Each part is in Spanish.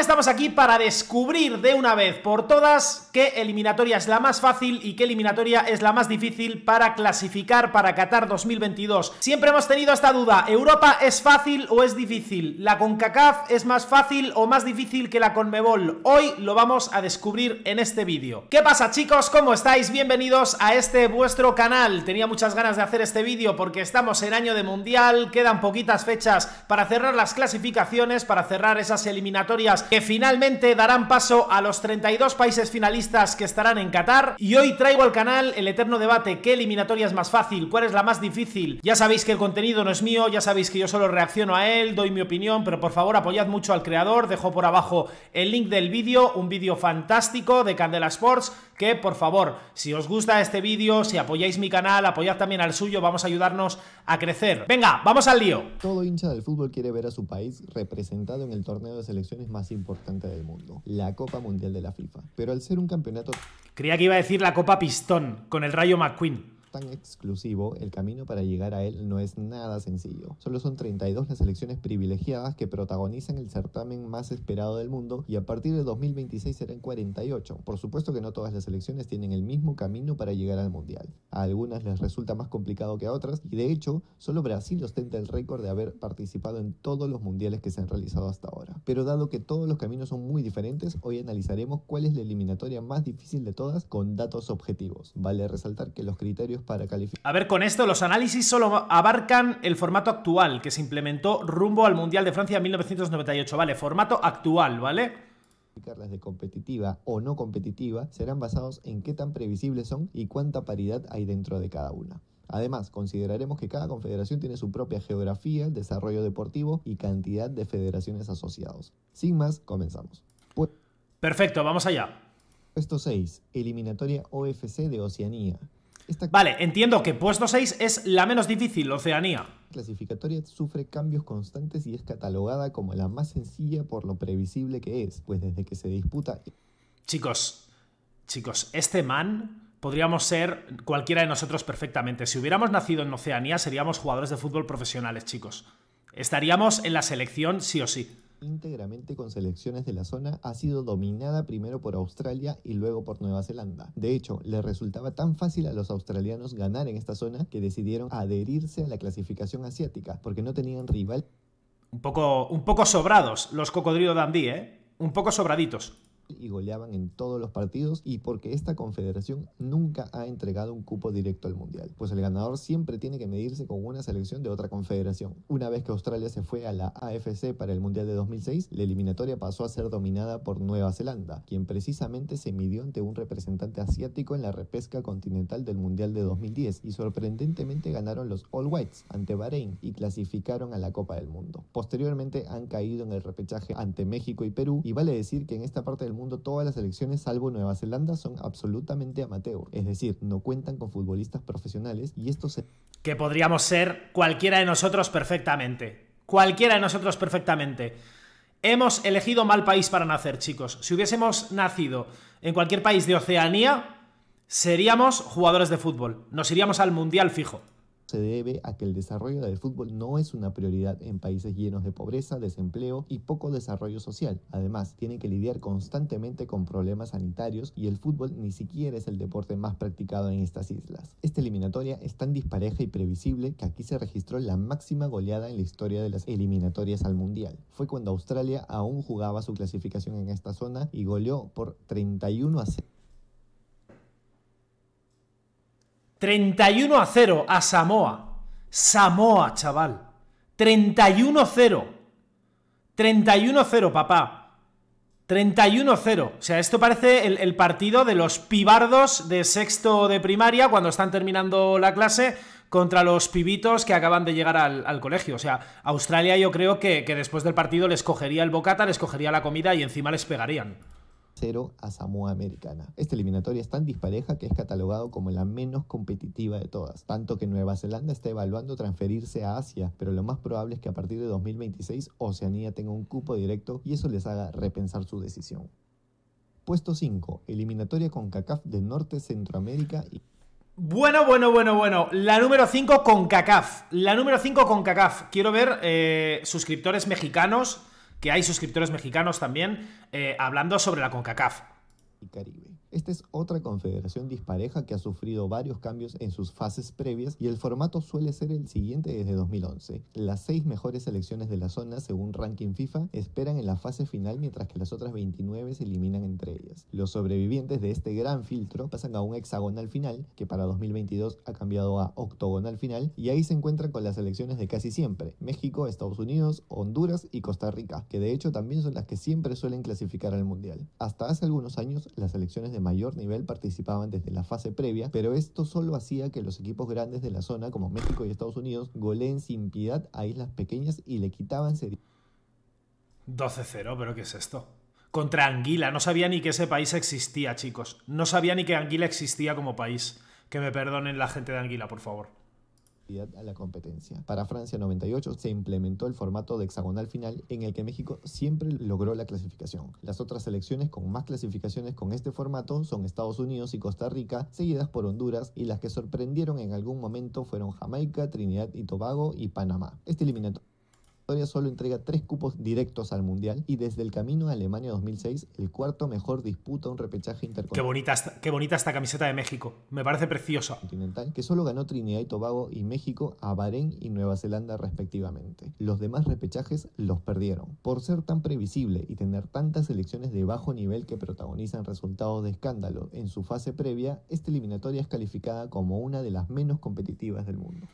estamos aquí para descubrir de una vez por todas qué eliminatoria es la más fácil y qué eliminatoria es la más difícil para clasificar para Qatar 2022. Siempre hemos tenido esta duda, ¿Europa es fácil o es difícil? ¿La con CONCACAF es más fácil o más difícil que la CONMEBOL? Hoy lo vamos a descubrir en este vídeo. ¿Qué pasa chicos? ¿Cómo estáis? Bienvenidos a este vuestro canal. Tenía muchas ganas de hacer este vídeo porque estamos en año de mundial, quedan poquitas fechas para cerrar las clasificaciones, para cerrar esas eliminatorias que finalmente darán paso a los 32 países finalistas que estarán en Qatar. Y hoy traigo al canal el eterno debate, ¿qué eliminatoria es más fácil? ¿Cuál es la más difícil? Ya sabéis que el contenido no es mío, ya sabéis que yo solo reacciono a él, doy mi opinión, pero por favor apoyad mucho al creador, dejo por abajo el link del vídeo, un vídeo fantástico de Candela Sports, que por favor, si os gusta este vídeo, si apoyáis mi canal, apoyad también al suyo, vamos a ayudarnos a crecer. Venga, vamos al lío. Todo hincha del fútbol quiere ver a su país representado en el torneo de selecciones masivo importante del mundo, la Copa Mundial de la FIFA. Pero al ser un campeonato... Creía que iba a decir la Copa Pistón, con el Rayo McQueen tan exclusivo, el camino para llegar a él no es nada sencillo. Solo son 32 las selecciones privilegiadas que protagonizan el certamen más esperado del mundo y a partir de 2026 serán 48. Por supuesto que no todas las selecciones tienen el mismo camino para llegar al Mundial. A algunas les resulta más complicado que a otras y de hecho solo Brasil ostenta el récord de haber participado en todos los mundiales que se han realizado hasta ahora. Pero dado que todos los caminos son muy diferentes, hoy analizaremos cuál es la eliminatoria más difícil de todas con datos objetivos. Vale resaltar que los criterios calificar. A ver, con esto los análisis solo abarcan el formato actual que se implementó rumbo al Mundial de Francia en 1998, ¿vale? Formato actual, ¿vale? las de competitiva o no competitiva serán basados en qué tan previsibles son y cuánta paridad hay dentro de cada una. Además, consideraremos que cada confederación tiene su propia geografía, desarrollo deportivo y cantidad de federaciones asociados. Sin más, comenzamos. Perfecto, vamos allá. Puesto 6. Eliminatoria OFC de Oceanía. Vale, entiendo que puesto 6 es la menos difícil, Oceanía. Clasificatoria sufre cambios constantes y es catalogada como la más sencilla por lo previsible que es, pues desde que se disputa. Chicos, chicos, este man podríamos ser cualquiera de nosotros perfectamente. Si hubiéramos nacido en Oceanía, seríamos jugadores de fútbol profesionales, chicos. Estaríamos en la selección sí o sí íntegramente con selecciones de la zona, ha sido dominada primero por Australia y luego por Nueva Zelanda. De hecho, le resultaba tan fácil a los australianos ganar en esta zona que decidieron adherirse a la clasificación asiática, porque no tenían rival. Un poco, un poco sobrados los cocodrilos dandí, ¿eh? Un poco sobraditos y goleaban en todos los partidos y porque esta confederación nunca ha entregado un cupo directo al Mundial, pues el ganador siempre tiene que medirse con una selección de otra confederación. Una vez que Australia se fue a la AFC para el Mundial de 2006, la eliminatoria pasó a ser dominada por Nueva Zelanda, quien precisamente se midió ante un representante asiático en la repesca continental del Mundial de 2010 y sorprendentemente ganaron los All Whites ante Bahrein y clasificaron a la Copa del Mundo. Posteriormente han caído en el repechaje ante México y Perú y vale decir que en esta parte del mundo todas las elecciones salvo Nueva Zelanda son absolutamente amateur, es decir, no cuentan con futbolistas profesionales y esto se... Que podríamos ser cualquiera de nosotros perfectamente. Cualquiera de nosotros perfectamente. Hemos elegido mal país para nacer, chicos. Si hubiésemos nacido en cualquier país de Oceanía, seríamos jugadores de fútbol. Nos iríamos al Mundial fijo se debe a que el desarrollo del fútbol no es una prioridad en países llenos de pobreza, desempleo y poco desarrollo social. Además, tienen que lidiar constantemente con problemas sanitarios y el fútbol ni siquiera es el deporte más practicado en estas islas. Esta eliminatoria es tan dispareja y previsible que aquí se registró la máxima goleada en la historia de las eliminatorias al Mundial. Fue cuando Australia aún jugaba su clasificación en esta zona y goleó por 31 a 0 31 a 0 a Samoa. Samoa, chaval. 31 a 0. 31 a 0, papá. 31 a 0. O sea, esto parece el, partido de los pibardos de sexto de primaria cuando están terminando la clase contra los pibitos que acaban de llegar al, colegio. O sea, Australia yo creo que después del partido les cogería el bocata, les cogería la comida y encima les pegarían cero a Samoa Americana. Esta eliminatoria es tan dispareja que es catalogado como la menos competitiva de todas, tanto que Nueva Zelanda está evaluando transferirse a Asia, pero lo más probable es que a partir de 2026 Oceanía tenga un cupo directo y eso les haga repensar su decisión. Puesto 5, eliminatoria con CACAF de Norte, Centroamérica y... Bueno, bueno, bueno, bueno. La número 5 con CACAF. La número 5 con CACAF. Quiero ver eh, suscriptores mexicanos que hay suscriptores mexicanos también eh, hablando sobre la CONCACAF y Caribe. Esta es otra confederación dispareja que ha sufrido varios cambios en sus fases previas y el formato suele ser el siguiente desde 2011. Las seis mejores selecciones de la zona, según ranking FIFA, esperan en la fase final mientras que las otras 29 se eliminan entre ellas. Los sobrevivientes de este gran filtro pasan a un hexagonal final, que para 2022 ha cambiado a octogonal final, y ahí se encuentran con las selecciones de casi siempre, México, Estados Unidos, Honduras y Costa Rica, que de hecho también son las que siempre suelen clasificar al Mundial. Hasta hace algunos años las selecciones de mayor nivel participaban desde la fase previa, pero esto solo hacía que los equipos grandes de la zona, como México y Estados Unidos, goleen sin piedad a islas pequeñas y le quitaban 12-0, pero ¿qué es esto? Contra Anguila, no sabía ni que ese país existía, chicos. No sabía ni que Anguila existía como país. Que me perdonen la gente de Anguila, por favor a la competencia. Para Francia 98 se implementó el formato de hexagonal final en el que México siempre logró la clasificación. Las otras selecciones con más clasificaciones con este formato son Estados Unidos y Costa Rica, seguidas por Honduras y las que sorprendieron en algún momento fueron Jamaica, Trinidad y Tobago y Panamá. Este eliminatorio solo entrega tres cupos directos al Mundial y desde el camino a Alemania 2006, el cuarto mejor disputa un repechaje intercontinental. Qué bonita, esta, bonita esta camiseta de México, me parece preciosa. Continental, que solo ganó Trinidad y Tobago y México a Bahrein y Nueva Zelanda respectivamente. Los demás repechajes los perdieron. Por ser tan previsible y tener tantas elecciones de bajo nivel que protagonizan resultados de escándalo en su fase previa, esta eliminatoria es calificada como una de las menos competitivas del mundo.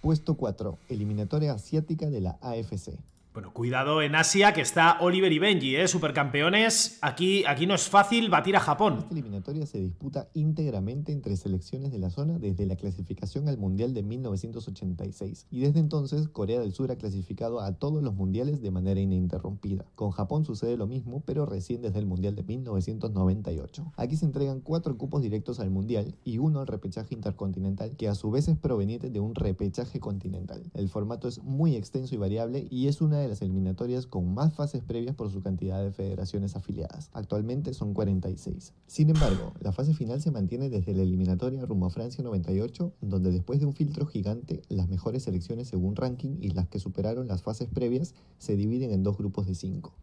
Puesto 4. Eliminatoria asiática de la AFC. Bueno, cuidado en Asia, que está Oliver y Benji, ¿eh? supercampeones. Aquí, aquí no es fácil batir a Japón. Esta eliminatoria se disputa íntegramente entre selecciones de la zona desde la clasificación al Mundial de 1986. Y desde entonces, Corea del Sur ha clasificado a todos los mundiales de manera ininterrumpida. Con Japón sucede lo mismo, pero recién desde el Mundial de 1998. Aquí se entregan cuatro cupos directos al Mundial y uno al repechaje intercontinental, que a su vez es proveniente de un repechaje continental. El formato es muy extenso y variable y es una de las eliminatorias con más fases previas por su cantidad de federaciones afiliadas. Actualmente son 46. Sin embargo, la fase final se mantiene desde la eliminatoria rumbo a Francia 98, donde después de un filtro gigante, las mejores selecciones según ranking y las que superaron las fases previas se dividen en dos grupos de cinco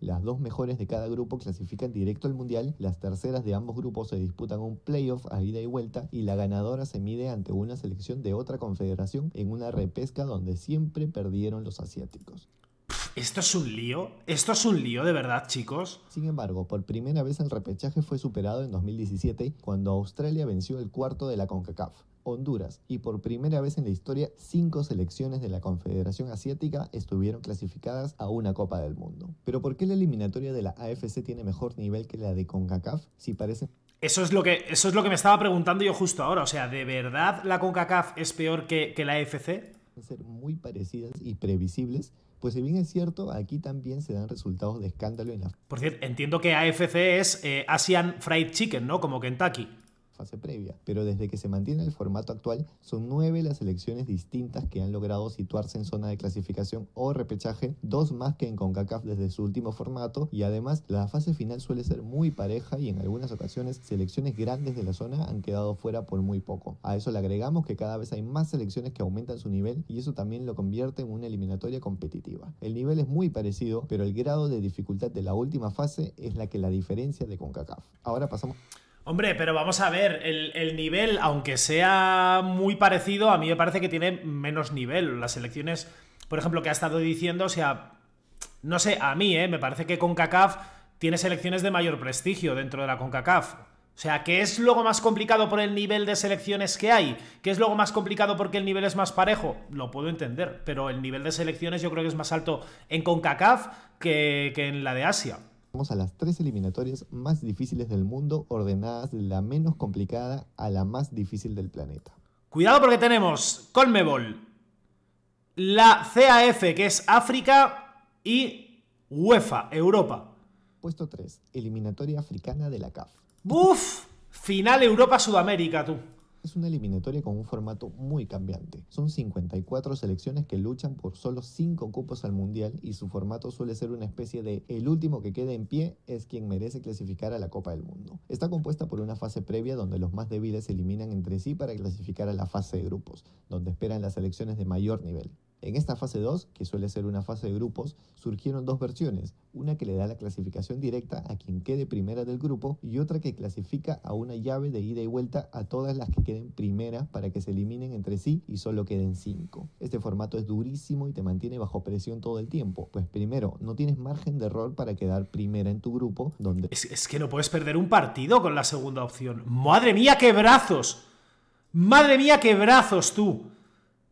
Las dos mejores de cada grupo clasifican directo al Mundial, las terceras de ambos grupos se disputan un playoff a ida y vuelta y la ganadora se mide ante una selección de otra confederación en una repesca donde siempre perdieron los asiáticos. Esto es un lío, esto es un lío de verdad, chicos. Sin embargo, por primera vez el repechaje fue superado en 2017 cuando Australia venció el cuarto de la CONCACAF. Honduras y por primera vez en la historia cinco selecciones de la Confederación Asiática estuvieron clasificadas a una Copa del Mundo. Pero ¿por qué la eliminatoria de la AFC tiene mejor nivel que la de CONCACAF si parece eso es, lo que, eso es lo que me estaba preguntando yo justo ahora. O sea, ¿de verdad la CONCACAF es peor que, que la AFC? ser muy parecidas y previsibles, pues si bien es cierto, aquí también se dan resultados de escándalo en la... Por cierto, entiendo que AFC es eh, Asian Fried Chicken, ¿no? Como Kentucky fase previa, pero desde que se mantiene el formato actual, son nueve las selecciones distintas que han logrado situarse en zona de clasificación o repechaje, dos más que en CONCACAF desde su último formato, y además la fase final suele ser muy pareja y en algunas ocasiones selecciones grandes de la zona han quedado fuera por muy poco. A eso le agregamos que cada vez hay más selecciones que aumentan su nivel y eso también lo convierte en una eliminatoria competitiva. El nivel es muy parecido, pero el grado de dificultad de la última fase es la que la diferencia de CONCACAF. Ahora pasamos... Hombre, pero vamos a ver, el, nivel, aunque sea muy parecido, a mí me parece que tiene menos nivel. Las selecciones, por ejemplo, que ha estado diciendo, o sea, no sé, a mí, eh, me parece que CONCACAF tiene selecciones de mayor prestigio dentro de la CONCACAF. O sea, ¿qué es luego más complicado por el nivel de selecciones que hay? ¿Qué es luego más complicado porque el nivel es más parejo? Lo puedo entender, pero el nivel de selecciones yo creo que es más alto en CONCACAF que en la de Asia a las tres eliminatorias más difíciles del mundo, ordenadas de la menos complicada a la más difícil del planeta. Cuidado porque tenemos Colmebol, la CAF, que es África, y UEFA, Europa. Puesto 3, eliminatoria africana de la CAF. ¡Buf! Final Europa-Sudamérica, tú es una eliminatoria con un formato muy cambiante. Son 54 selecciones que luchan por solo 5 cupos al Mundial y su formato suele ser una especie de el último que quede en pie es quien merece clasificar a la Copa del Mundo. Está compuesta por una fase previa donde los más débiles se eliminan entre sí para clasificar a la fase de grupos, donde esperan las selecciones de mayor nivel. En esta fase 2, que suele ser una fase de grupos, surgieron dos versiones, una que le da la clasificación directa a quien quede primera del grupo y otra que clasifica a una llave de ida y vuelta a todas las que queden primera para que se eliminen entre sí y solo queden cinco. Este formato es durísimo y te mantiene bajo presión todo el tiempo, pues primero, no tienes margen de error para quedar primera en tu grupo donde... es que no puedes perder un partido con la segunda opción. Madre mía, qué brazos. Madre mía, qué brazos tú.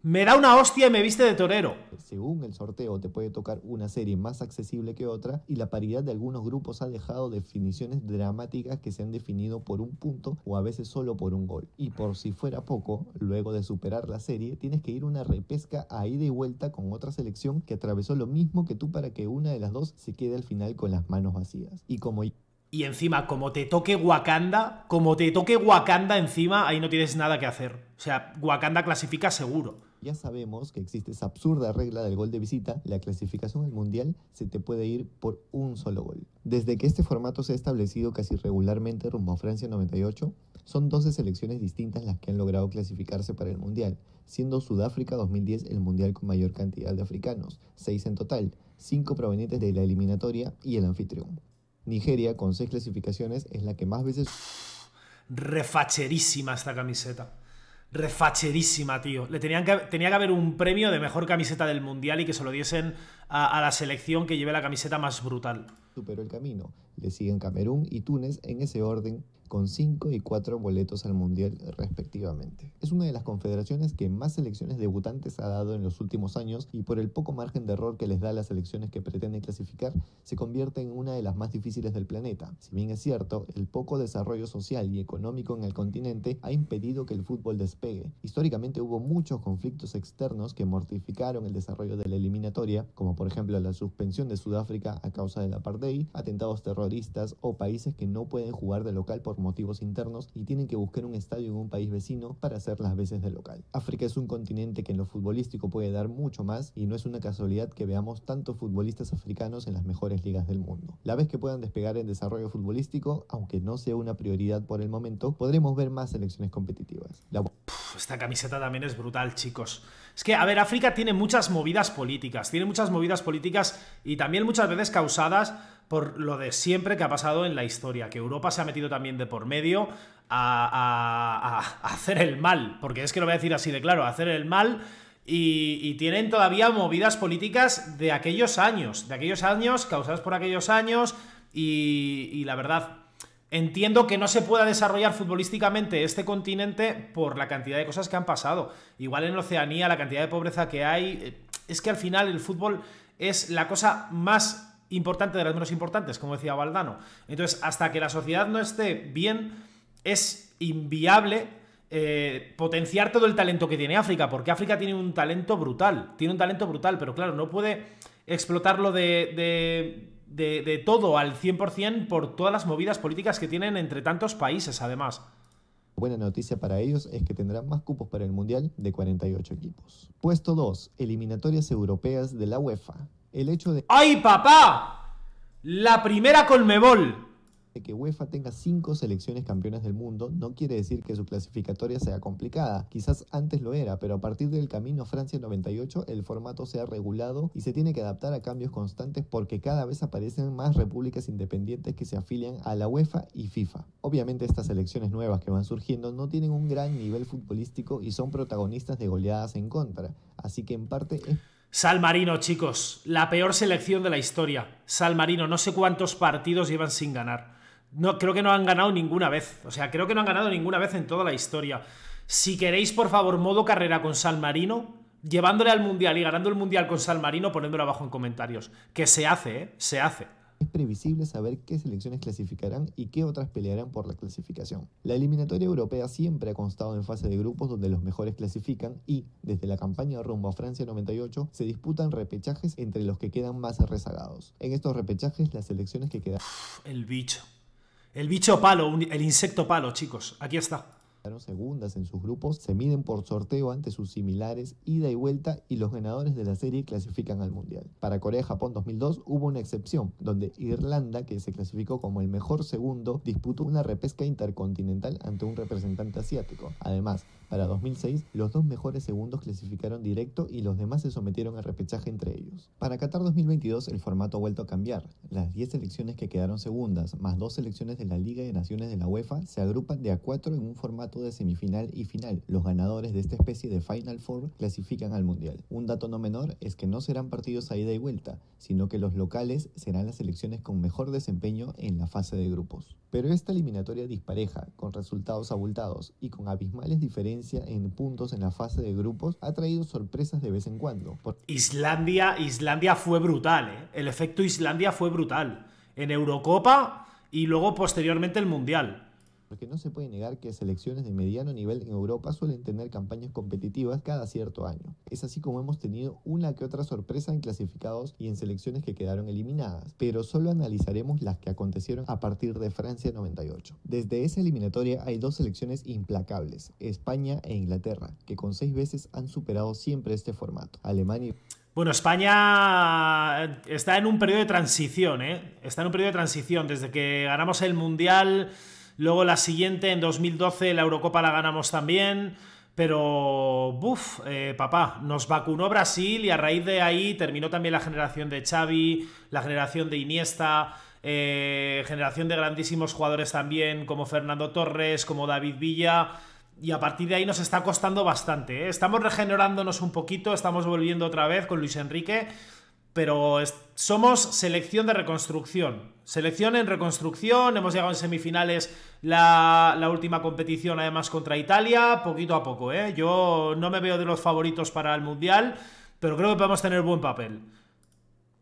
Me da una hostia y me viste de torero. Según el sorteo te puede tocar una serie más accesible que otra y la paridad de algunos grupos ha dejado definiciones dramáticas que se han definido por un punto o a veces solo por un gol. Y por si fuera poco, luego de superar la serie tienes que ir una repesca ahí ida y vuelta con otra selección que atravesó lo mismo que tú para que una de las dos se quede al final con las manos vacías. Y como y encima, como te toque Wakanda, como te toque Wakanda encima, ahí no tienes nada que hacer. O sea, Wakanda clasifica seguro. Ya sabemos que existe esa absurda regla del gol de visita, la clasificación al Mundial se te puede ir por un solo gol. Desde que este formato se ha establecido casi regularmente rumbo a Francia 98, son 12 selecciones distintas las que han logrado clasificarse para el Mundial, siendo Sudáfrica 2010 el Mundial con mayor cantidad de africanos, 6 en total, 5 provenientes de la eliminatoria y el anfitrión. Nigeria, con 6 clasificaciones, es la que más veces... Refacherísima esta camiseta refacherísima, tío. Le tenían que, tenía que haber un premio de mejor camiseta del mundial y que se lo diesen a, a, la selección que lleve la camiseta más brutal. Superó el camino. Le siguen Camerún y Túnez en ese orden con 5 y 4 boletos al Mundial respectivamente. Es una de las confederaciones que más selecciones debutantes ha dado en los últimos años y por el poco margen de error que les da a las selecciones que pretenden clasificar, se convierte en una de las más difíciles del planeta. Si bien es cierto, el poco desarrollo social y económico en el continente ha impedido que el fútbol despegue. Históricamente hubo muchos conflictos externos que mortificaron el desarrollo de la eliminatoria, como por ejemplo la suspensión de Sudáfrica a causa del apartheid, atentados terroristas o países que no pueden jugar de local por motivos internos y tienen que buscar un estadio en un país vecino para hacer las veces de local. África es un continente que en lo futbolístico puede dar mucho más y no es una casualidad que veamos tantos futbolistas africanos en las mejores ligas del mundo. La vez que puedan despegar en desarrollo futbolístico, aunque no sea una prioridad por el momento, podremos ver más selecciones competitivas. La esta camiseta también es brutal, chicos. Es que, a ver, África tiene muchas movidas políticas, tiene muchas movidas políticas y también muchas veces causadas por lo de siempre que ha pasado en la historia, que Europa se ha metido también de por medio a, hacer el mal, porque es que lo voy a decir así de claro, a hacer el mal y, tienen todavía movidas políticas de aquellos años, de aquellos años, causadas por aquellos años y la verdad Entiendo que no se pueda desarrollar futbolísticamente este continente por la cantidad de cosas que han pasado. Igual en Oceanía, la cantidad de pobreza que hay. Eh, es que al final el fútbol es la cosa más importante de las menos importantes, como decía Valdano. Entonces, hasta que la sociedad no esté bien, es inviable eh, potenciar todo el talento que tiene África, porque África tiene un talento brutal, tiene un talento brutal, pero claro, no puede explotarlo de de, todo al 100% por todas las movidas políticas que tienen entre tantos países, además buena noticia para ellos es que tendrán más cupos para el Mundial de 48 equipos. Puesto 2. Eliminatorias europeas de la UEFA. El hecho de... ¡Ay, papá! La primera Colmebol que UEFA tenga cinco selecciones campeonas del mundo no quiere decir que su clasificatoria sea complicada. Quizás antes lo era, pero a partir del camino Francia 98 el formato se ha regulado y se tiene que adaptar a cambios constantes porque cada vez aparecen más repúblicas independientes que se afilian a la UEFA y FIFA. Obviamente estas selecciones nuevas que van surgiendo no tienen un gran nivel futbolístico y son protagonistas de goleadas en contra, así que en parte es Sal Marino, chicos, la peor selección de la historia. Sal Marino, no sé cuántos partidos llevan sin ganar. No, creo que no han ganado ninguna vez. O sea, creo que no han ganado ninguna vez en toda la historia. Si queréis, por favor, modo carrera con San Marino, llevándole al Mundial y ganando el Mundial con San Marino, ponéndolo abajo en comentarios. Que se hace, ¿eh? Se hace. Es previsible saber qué selecciones clasificarán y qué otras pelearán por la clasificación. La eliminatoria europea siempre ha constado en fase de grupos donde los mejores clasifican y, desde la campaña rumbo a Francia 98, se disputan repechajes entre los que quedan más rezagados. En estos repechajes, las selecciones que quedan... el bicho. El bicho palo, el insecto palo, chicos. Aquí está segundas en sus grupos, se miden por sorteo ante sus similares, ida y vuelta, y los ganadores de la serie clasifican al Mundial. Para Corea-Japón 2002 hubo una excepción, donde Irlanda, que se clasificó como el mejor segundo, disputó una repesca intercontinental ante un representante asiático. Además, para 2006, los dos mejores segundos clasificaron directo y los demás se sometieron a repechaje entre ellos. Para Qatar 2022, el formato ha vuelto a cambiar. Las 10 selecciones que quedaron segundas, más dos selecciones de la Liga de Naciones de la UEFA, se agrupan de a cuatro en un formato de semifinal y final. Los ganadores de esta especie de Final Four clasifican al Mundial. Un dato no menor es que no serán partidos a ida y vuelta, sino que los locales serán las selecciones con mejor desempeño en la fase de grupos. Pero esta eliminatoria dispareja, con resultados abultados y con abismales diferencias, en puntos en la fase de grupos ha traído sorpresas de vez en cuando. Islandia, Islandia fue brutal, ¿eh? El efecto Islandia fue brutal. En Eurocopa y luego posteriormente el Mundial porque no se puede negar que selecciones de mediano nivel en Europa suelen tener campañas competitivas cada cierto año. Es así como hemos tenido una que otra sorpresa en clasificados y en selecciones que quedaron eliminadas, pero solo analizaremos las que acontecieron a partir de Francia 98. Desde esa eliminatoria hay dos selecciones implacables, España e Inglaterra, que con seis veces han superado siempre este formato. Alemania Bueno, España eh, está en un periodo de transición, ¿eh? Está en un periodo de transición. Desde que ganamos el Mundial Luego la siguiente, en 2012, la Eurocopa la ganamos también. Pero, buf, eh, papá, nos vacunó Brasil y a raíz de ahí terminó también la generación de Xavi, la generación de Iniesta, eh, generación de grandísimos jugadores también como Fernando Torres, como David Villa. Y a partir de ahí nos está costando bastante. ¿eh? Estamos regenerándonos un poquito, estamos volviendo otra vez con Luis Enrique pero somos selección de reconstrucción. Selección en reconstrucción, hemos llegado en semifinales la, última competición además contra Italia, poquito a poco, ¿eh? Yo no me veo de los favoritos para el Mundial, pero creo que podemos tener buen papel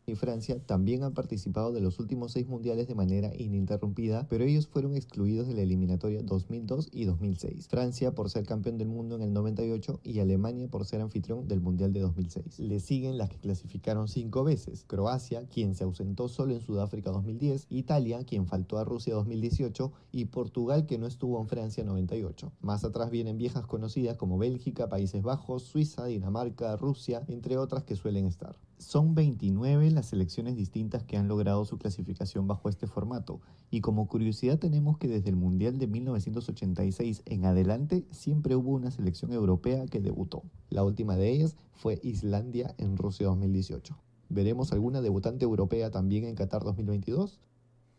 y Francia también han participado de los últimos seis mundiales de manera ininterrumpida, pero ellos fueron excluidos de la eliminatoria 2002 y 2006. Francia por ser campeón del mundo en el 98 y Alemania por ser anfitrión del mundial de 2006. Le siguen las que clasificaron cinco veces: Croacia, quien se ausentó solo en Sudáfrica 2010, Italia, quien faltó a Rusia 2018 y Portugal, que no estuvo en Francia 98. Más atrás vienen viejas conocidas como Bélgica, Países Bajos, Suiza, Dinamarca, Rusia, entre otras que suelen estar. Son 29 las selecciones distintas que han logrado su clasificación bajo este formato y como curiosidad tenemos que desde el Mundial de 1986 en adelante siempre hubo una selección europea que debutó. La última de ellas fue Islandia en Rusia 2018. ¿Veremos alguna debutante europea también en Qatar 2022?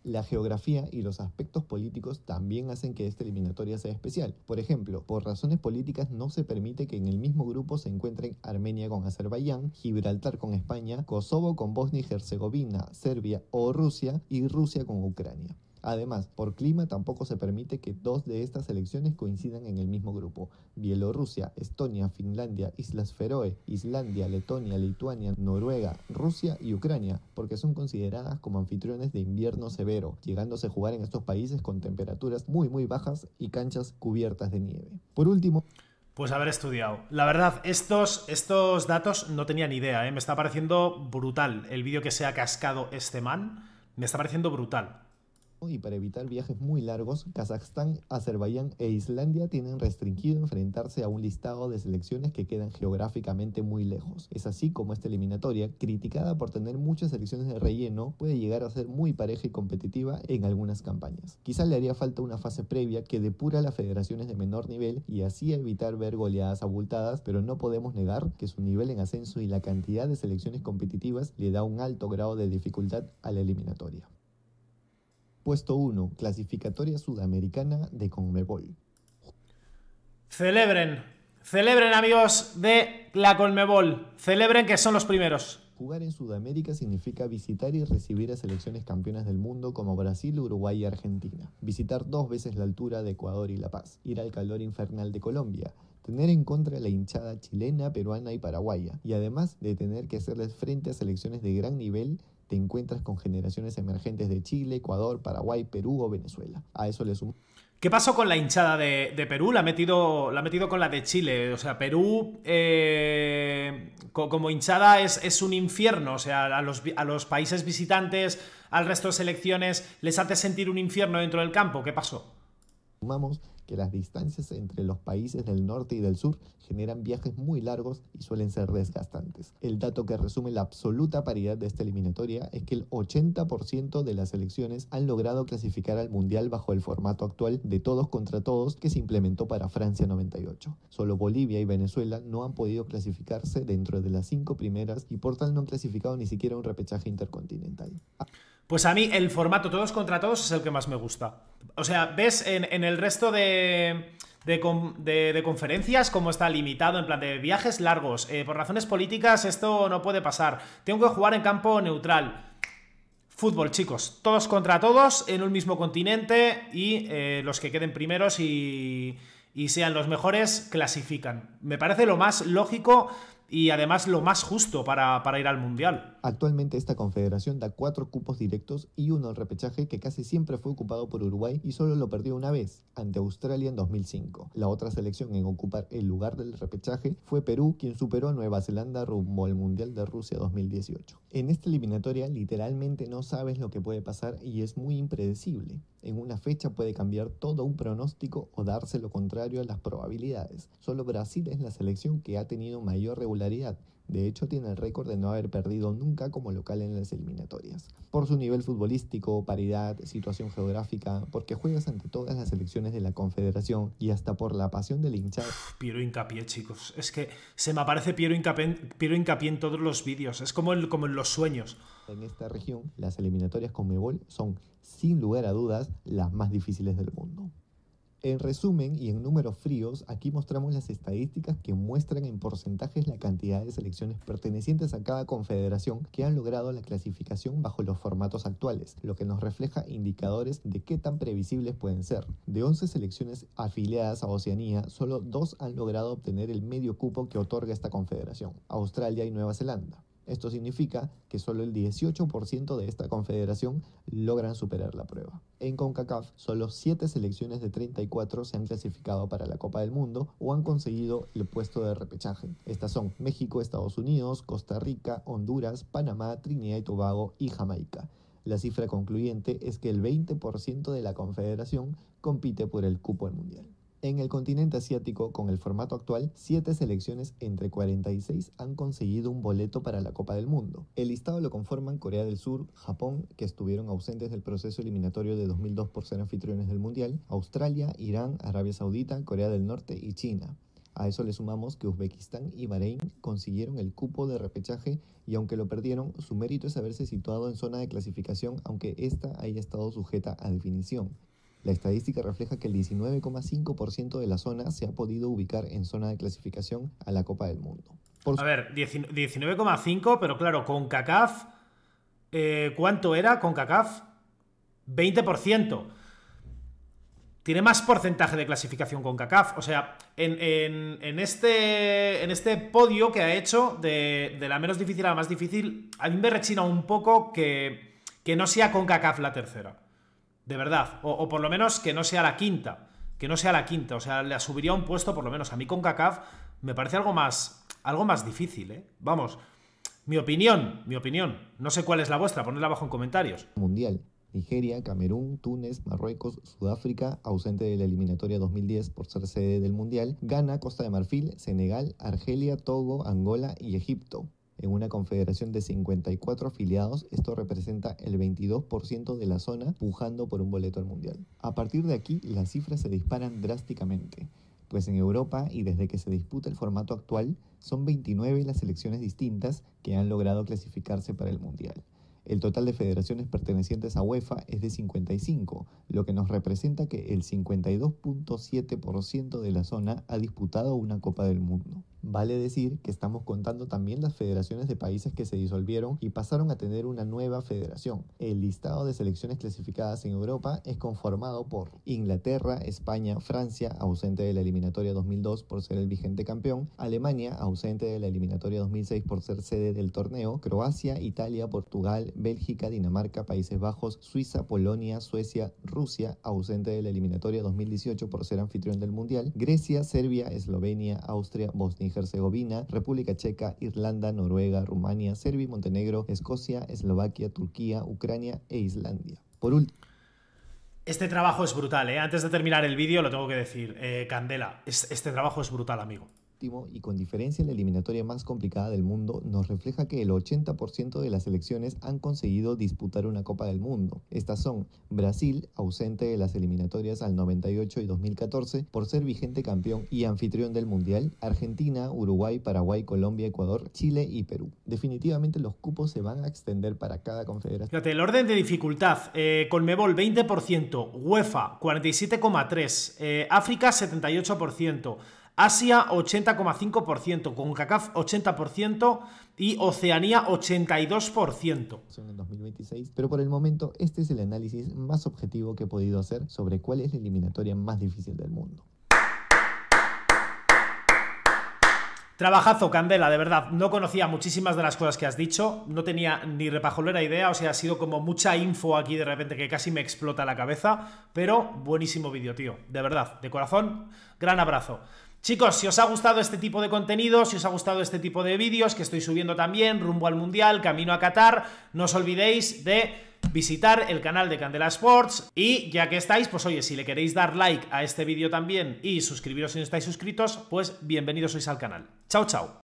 La geografía y los aspectos políticos también hacen que esta eliminatoria sea especial. Por ejemplo, por razones políticas no se permite que en el mismo grupo se encuentren Armenia con Azerbaiyán, Gibraltar con España, Kosovo con Bosnia y Herzegovina, Serbia o Rusia y Rusia con Ucrania. Además, por clima tampoco se permite que dos de estas elecciones coincidan en el mismo grupo. Bielorrusia, Estonia, Finlandia, Islas Feroe, Islandia, Letonia, Lituania, Noruega, Rusia y Ucrania, porque son consideradas como anfitriones de invierno severo, llegándose a jugar en estos países con temperaturas muy muy bajas y canchas cubiertas de nieve. Por último, pues haber estudiado. La verdad, estos, estos datos no tenía idea, ¿eh? me está pareciendo brutal el vídeo que se ha cascado este man, me está pareciendo brutal y para evitar viajes muy largos, Kazajstán, Azerbaiyán e Islandia tienen restringido enfrentarse a un listado de selecciones que quedan geográficamente muy lejos. Es así como esta eliminatoria, criticada por tener muchas selecciones de relleno, puede llegar a ser muy pareja y competitiva en algunas campañas. Quizá le haría falta una fase previa que depura las federaciones de menor nivel y así evitar ver goleadas abultadas, pero no podemos negar que su nivel en ascenso y la cantidad de selecciones competitivas le da un alto grado de dificultad a la eliminatoria. Puesto 1. Clasificatoria Sudamericana de Conmebol. Celebren. Celebren, amigos de la Conmebol. Celebren que son los primeros. Jugar en Sudamérica significa visitar y recibir a selecciones campeonas del mundo como Brasil, Uruguay y Argentina. Visitar dos veces la altura de Ecuador y La Paz. Ir al calor infernal de Colombia. Tener en contra la hinchada chilena, peruana y paraguaya. Y además de tener que hacerles frente a selecciones de gran nivel te encuentras con generaciones emergentes de Chile, Ecuador, Paraguay, Perú o Venezuela. A eso le sumo. ¿Qué pasó con la hinchada de, Perú? La ha, metido, la ha metido con la de Chile. O sea, Perú eh, como hinchada es, es, un infierno. O sea, a los, a los países visitantes, al resto de selecciones, les hace sentir un infierno dentro del campo. ¿Qué pasó? Sumamos que las distancias entre los países del norte y del sur generan viajes muy largos y suelen ser desgastantes. El dato que resume la absoluta paridad de esta eliminatoria es que el 80% de las elecciones han logrado clasificar al Mundial bajo el formato actual de todos contra todos que se implementó para Francia 98. Solo Bolivia y Venezuela no han podido clasificarse dentro de las cinco primeras y por tal no han clasificado ni siquiera un repechaje intercontinental. Ah. Pues a mí el formato todos contra todos es el que más me gusta. O sea, ves en, el resto de, de, conferencias como está limitado, en plan de viajes largos. Eh, por razones políticas esto no puede pasar. Tengo que jugar en campo neutral. Fútbol, chicos, todos contra todos en un mismo continente y eh, los que queden primeros y, y sean los mejores clasifican. Me parece lo más lógico y además lo más justo para, ir al Mundial. Actualmente esta confederación da cuatro cupos directos y uno al repechaje que casi siempre fue ocupado por Uruguay y solo lo perdió una vez, ante Australia en 2005. La otra selección en ocupar el lugar del repechaje fue Perú, quien superó a Nueva Zelanda rumbo al Mundial de Rusia 2018. En esta eliminatoria literalmente no sabes lo que puede pasar y es muy impredecible. En una fecha puede cambiar todo un pronóstico o darse lo contrario a las probabilidades. Solo Brasil es la selección que ha tenido mayor regularidad, de hecho, tiene el récord de no haber perdido nunca como local en las eliminatorias. Por su nivel futbolístico, paridad, situación geográfica, porque juegas ante todas las selecciones de la Confederación y hasta por la pasión del hincha Piero hincapié, chicos. Es que se me aparece Piero hincapié, en todos los vídeos. Es como, como en los sueños. En esta región, las eliminatorias con Mebol son, sin lugar a dudas, las más difíciles del mundo. En resumen y en números fríos, aquí mostramos las estadísticas que muestran en porcentajes la cantidad de selecciones pertenecientes a cada confederación que han logrado la clasificación bajo los formatos actuales, lo que nos refleja indicadores de qué tan previsibles pueden ser. De 11 selecciones afiliadas a Oceanía, solo dos han logrado obtener el medio cupo que otorga esta confederación, Australia y Nueva Zelanda. Esto significa que solo el 18% de esta confederación logran superar la prueba. En CONCACAF, solo 7 selecciones de 34 se han clasificado para la Copa del Mundo o han conseguido el puesto de repechaje. Estas son México, Estados Unidos, Costa Rica, Honduras, Panamá, Trinidad y Tobago y Jamaica. La cifra concluyente es que el 20% de la confederación compite por el cupo al mundial. En el continente asiático, con el formato actual, siete selecciones entre 46 han conseguido un boleto para la Copa del Mundo. El listado lo conforman Corea del Sur, Japón, que estuvieron ausentes del proceso eliminatorio de 2002 por ser anfitriones del Mundial, Australia, Irán, Arabia Saudita, Corea del Norte y China. A eso le sumamos que Uzbekistán y Bahrein consiguieron el cupo de repechaje y aunque lo perdieron, su mérito es haberse situado en zona de clasificación aunque ésta haya estado sujeta a definición. La estadística refleja que el 19,5% de la zona se ha podido ubicar en zona de clasificación a la Copa del Mundo. A ver, 19,5, pero claro, con CACAF, eh, ¿cuánto era con CACAF? 20%. Tiene más porcentaje de clasificación con CACAF. O sea, en, este, este, podio que ha hecho, de, la menos difícil a la más difícil, a mí me rechina un poco que, que no sea con CACAF la tercera. De verdad. O, por lo menos que no sea la quinta. Que no sea la quinta. O sea, le subiría un puesto, por lo menos. A mí con CACAF me parece algo más. Algo más difícil, ¿eh? Vamos. Mi opinión, mi opinión. No sé cuál es la vuestra, ponedla abajo en comentarios. Mundial. Nigeria, Camerún, Túnez, Marruecos, Sudáfrica, ausente de la eliminatoria 2010 por ser sede del Mundial, Ghana, Costa de Marfil, Senegal, Argelia, Togo, Angola y Egipto. En una confederación de 54 afiliados, esto representa el 22% de la zona pujando por un boleto al Mundial. A partir de aquí, las cifras se disparan drásticamente, pues en Europa y desde que se disputa el formato actual, son 29 las selecciones distintas que han logrado clasificarse para el Mundial. El total de federaciones pertenecientes a UEFA es de 55, lo que nos representa que el 52.7% de la zona ha disputado una Copa del Mundo. Vale decir que estamos contando también las federaciones de países que se disolvieron y pasaron a tener una nueva federación. El listado de selecciones clasificadas en Europa es conformado por Inglaterra, España, Francia, ausente de la eliminatoria 2002 por ser el vigente campeón, Alemania, ausente de la eliminatoria 2006 por ser sede del torneo, Croacia, Italia, Portugal, Bélgica, Dinamarca, Países Bajos, Suiza, Polonia, Suecia, Rusia, ausente de la eliminatoria 2018 por ser anfitrión del Mundial, Grecia, Serbia, Eslovenia, Austria, Bosnia y Herzegovina, República Checa, Irlanda, Noruega, Rumania, Serbia y Montenegro, Escocia, Eslovaquia, Turquía, Ucrania e Islandia. Por último. Este trabajo es brutal, ¿eh? Antes de terminar el vídeo lo tengo que decir. Eh, Candela, este trabajo es brutal, amigo y con diferencia la eliminatoria más complicada del mundo, nos refleja que el 80% de las selecciones han conseguido disputar una Copa del Mundo. Estas son Brasil, ausente de las eliminatorias al 98 y 2014 por ser vigente campeón y anfitrión del Mundial, Argentina, Uruguay, Paraguay, Colombia, Ecuador, Chile y Perú. Definitivamente los cupos se van a extender para cada confederación. el orden de dificultad, eh, Colmebol 20%, UEFA 47,3%, eh, África 78%, Asia 80,5%, con CACAF, 80% y Oceanía 82%. En 2026, pero por el momento este es el análisis más objetivo que he podido hacer sobre cuál es la eliminatoria más difícil del mundo. Trabajazo, Candela, de verdad. No conocía muchísimas de las cosas que has dicho. No tenía ni repajolera idea. O sea, ha sido como mucha info aquí de repente que casi me explota la cabeza. Pero buenísimo vídeo, tío. De verdad, de corazón, gran abrazo. Chicos, si os ha gustado este tipo de contenido, si os ha gustado este tipo de vídeos que estoy subiendo también, rumbo al Mundial, camino a Qatar, no os olvidéis de visitar el canal de Candela Sports y ya que estáis, pues oye, si le queréis dar like a este vídeo también y suscribiros si no estáis suscritos, pues bienvenidos sois al canal. Chao, chao.